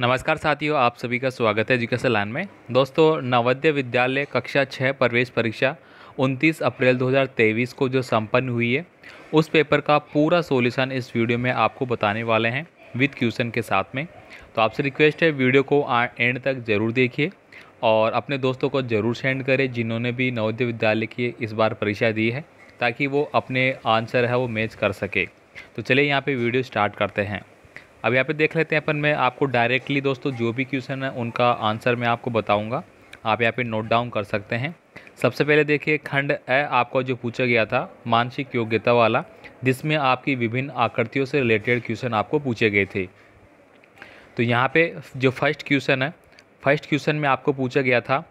नमस्कार साथियों आप सभी का स्वागत है एजुकेशन लाइन में दोस्तों नवोदय विद्यालय कक्षा छः प्रवेश परीक्षा 29 अप्रैल 2023 को जो संपन्न हुई है उस पेपर का पूरा सॉल्यूशन इस वीडियो में आपको बताने वाले हैं विद क्वेश्चन के साथ में तो आपसे रिक्वेस्ट है वीडियो को एंड तक ज़रूर देखिए और अपने दोस्तों को ज़रूर सेंड करें जिन्होंने भी नवोदय विद्यालय की इस बार परीक्षा दी है ताकि वो अपने आंसर है वो मैच कर सके तो चलिए यहाँ पर वीडियो स्टार्ट करते हैं अब यहाँ पे देख लेते हैं अपन मैं आपको डायरेक्टली दोस्तों जो भी क्वेश्चन है उनका आंसर मैं आपको बताऊँगा आप यहाँ पे नोट डाउन कर सकते हैं सबसे पहले देखिए खंड ए आपका जो पूछा गया था मानसिक योग्यता वाला जिसमें आपकी विभिन्न आकृतियों से रिलेटेड क्वेश्चन आपको पूछे गए थे तो यहाँ पे जो फर्स्ट क्वेश्चन है फर्स्ट क्वेश्चन में आपको पूछा गया था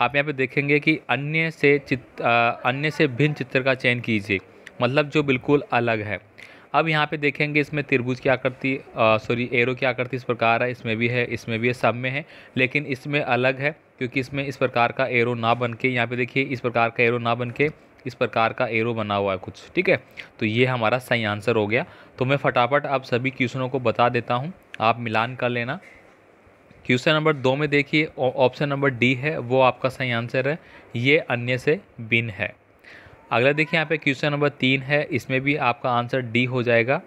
आप यहाँ पे देखेंगे कि अन्य से चित अन्य से भिन्न चित्र का चयन कीजिए मतलब जो बिल्कुल अलग है अब यहाँ पे देखेंगे इसमें त्रिभुज की आकृति सॉरी एरो की आकृति इस प्रकार है इसमें भी है इसमें भी है सब में है लेकिन इसमें अलग है क्योंकि इसमें इस प्रकार का एरो ना बन के यहाँ पर देखिए इस प्रकार का एरो ना बन के इस प्रकार का एरो बना हुआ है कुछ ठीक है तो ये हमारा सही आंसर हो गया तो मैं फटाफट आप सभी क्वेश्चनों को बता देता हूँ आप मिलान कर लेना क्वेश्चन नंबर दो में देखिए ऑप्शन नंबर डी है वो आपका सही आंसर है ये अन्य से बिन है अगला देखिए यहाँ पे क्वेश्चन नंबर तीन है इसमें भी आपका आंसर डी हो जाएगा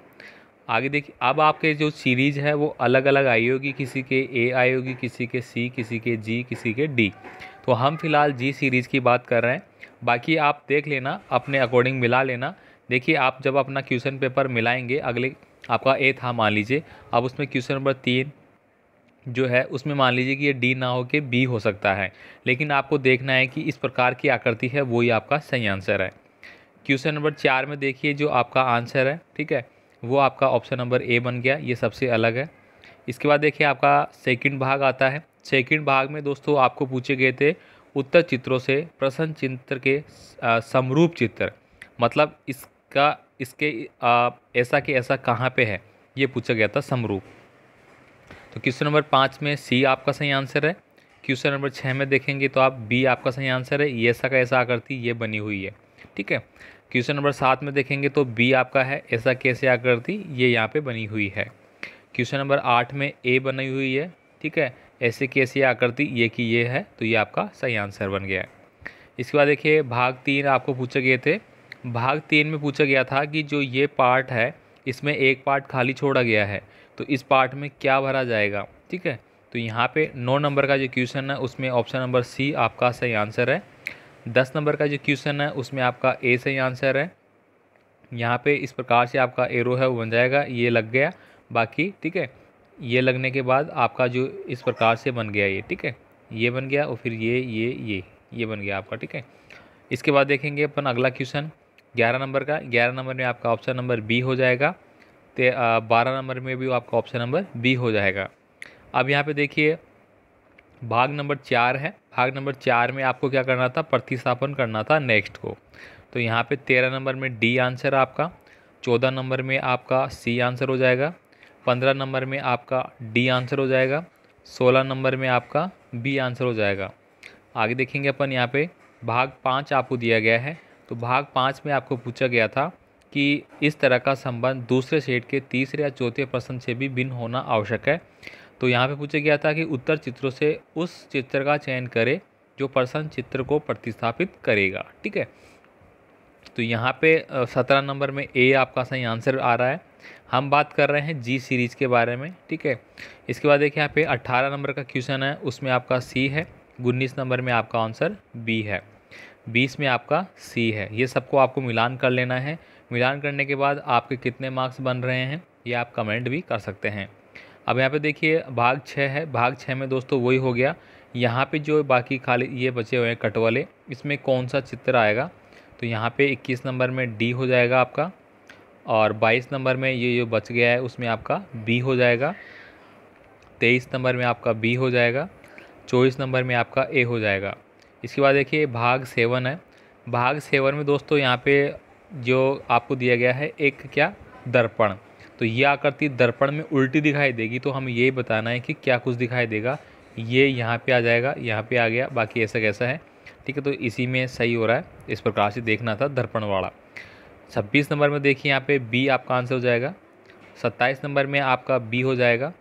आगे देखिए अब आपके जो सीरीज़ है वो अलग अलग आई होगी किसी के ए आई होगी किसी के सी किसी के जी किसी के डी तो हम फिलहाल जी सीरीज़ की बात कर रहे हैं बाकी आप देख लेना अपने अकॉर्डिंग मिला लेना देखिए आप जब अपना क्वेश्चन पेपर मिलाएंगे अगले आपका ए था मान लीजिए अब उसमें क्वेश्चन नंबर तीन जो है उसमें मान लीजिए कि ये डी ना हो के बी हो सकता है लेकिन आपको देखना है कि इस प्रकार की आकृति है वही आपका सही आंसर है क्वेश्चन नंबर चार में देखिए जो आपका आंसर है ठीक है वो आपका ऑप्शन नंबर ए बन गया ये सबसे अलग है इसके बाद देखिए आपका सेकंड भाग आता है सेकंड भाग में दोस्तों आपको पूछे गए थे उत्तर चित्रों से प्रसन्न चित्र के समरूप चित्र मतलब इसका इसके ऐसा कि ऐसा कहाँ पे है ये पूछा गया था समरूप तो क्वेश्चन नंबर पाँच में सी आपका सही आंसर है क्वेश्चन नंबर छः में देखेंगे तो आप बी आपका सही आंसर है ये ऐसा का ऐसा आकृति ये बनी हुई है ठीक है क्वेश्चन नंबर सात में देखेंगे तो बी आपका है ऐसा कैसे आकृति ये यहाँ पे बनी हुई है क्वेश्चन नंबर आठ में ए बनी हुई है ठीक है ऐसे कैसे आकृति ये की ये है तो ये आपका सही आंसर बन गया है इसके बाद देखिए भाग तीन आपको पूछे गए थे भाग तीन में पूछा गया था कि जो ये पार्ट है इसमें एक पार्ट खाली छोड़ा गया है तो इस पार्ट में क्या भरा जाएगा ठीक है तो यहाँ पे नौ नंबर का जो क्वेश्चन है उसमें ऑप्शन नंबर सी आपका सही आंसर है दस नंबर का जो क्वेश्चन है उसमें आपका ए सही आंसर है यहाँ पे इस प्रकार से आपका एरो है वो बन जाएगा ये लग गया बाकी ठीक है ये लगने के बाद आपका जो इस प्रकार से बन गया ये ठीक है ये बन गया और फिर ये ये ये ये बन गया आपका ठीक है इसके बाद देखेंगे अपन अगला क्वेश्चन ग्यारह नंबर का ग्यारह नंबर में आपका ऑप्शन नंबर बी हो जाएगा बारह नंबर में भी आपका ऑप्शन नंबर बी हो जाएगा अब यहाँ पे देखिए भाग नंबर चार है भाग नंबर चार में आपको क्या करना था प्रतिस्थापन करना था नेक्स्ट को तो यहाँ पे तेरह नंबर में डी आंसर आपका चौदह नंबर में आपका सी आंसर हो जाएगा पंद्रह नंबर में आपका डी आंसर हो जाएगा सोलह नंबर में आपका बी आंसर हो जाएगा आगे देखेंगे अपन यहाँ पे भाग पाँच आपको दिया गया है तो भाग पाँच में आपको पूछा गया था कि इस तरह का संबंध दूसरे सेट के तीसरे या चौथे प्रश्न से भी भिन्न होना आवश्यक है तो यहाँ पे पूछा गया था कि उत्तर चित्रों से उस चित्र का चयन करें जो प्रश्न चित्र को प्रतिस्थापित करेगा ठीक है तो यहाँ पे सत्रह नंबर में ए आपका सही आंसर आ रहा है हम बात कर रहे हैं जी सीरीज़ के बारे में ठीक है इसके बाद देखिए यहाँ पे अट्ठारह नंबर का क्वेश्चन है उसमें आपका सी है उन्नीस नंबर में आपका आंसर बी है बीस में आपका सी है ये सबको आपको मिलान कर लेना है मिलान करने के बाद आपके कितने मार्क्स बन रहे हैं ये आप कमेंट भी कर सकते हैं अब यहाँ पे देखिए भाग छः है भाग छः में दोस्तों वही हो गया यहाँ पे जो बाकी खाली ये बचे हुए हैं कट वाले इसमें कौन सा चित्र आएगा तो यहाँ पे 21 नंबर में डी हो जाएगा आपका और 22 नंबर में ये जो बच गया है उसमें आपका बी हो जाएगा 23 नंबर में आपका बी हो जाएगा 24 नंबर में आपका ए हो जाएगा इसके बाद देखिए भाग सेवन है भाग सेवन में दोस्तों यहाँ पर जो आपको दिया गया है एक क्या दर्पण तो ये आकृति दर्पण में उल्टी दिखाई देगी तो हमें यही बताना है कि क्या कुछ दिखाई देगा ये यहाँ पे आ जाएगा यहाँ पे आ गया बाकी ऐसा कैसा है ठीक है तो इसी में सही हो रहा है इस प्रकार से देखना था दर्पण वाला छब्बीस नंबर में देखिए यहाँ पे बी आपका आंसर हो जाएगा सत्ताईस नंबर में आपका बी हो जाएगा